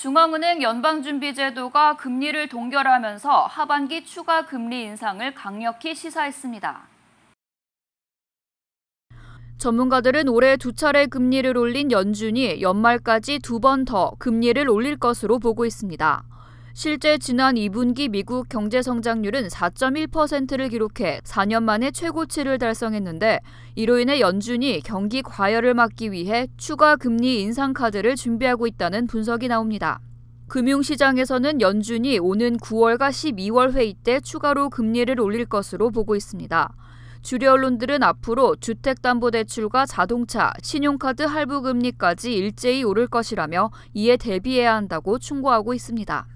중앙은행 연방준비제도가 금리를 동결하면서 하반기 추가 금리 인상을 강력히 시사했습니다. 전문가들은 올해 두 차례 금리를 올린 연준이 연말까지 두 번 더 금리를 올릴 것으로 보고 있습니다. 실제 지난 2분기 미국 경제 성장률은 4.1%를 기록해 4년 만에 최고치를 달성했는데 이로 인해 연준이 경기 과열을 막기 위해 추가 금리 인상 카드를 준비하고 있다는 분석이 나옵니다. 금융시장에서는 연준이 오는 9월과 12월 회의 때 추가로 금리를 올릴 것으로 보고 있습니다. 주류 언론들은 앞으로 주택담보대출과 자동차, 신용카드 할부 금리까지 일제히 오를 것이라며 이에 대비해야 한다고 충고하고 있습니다.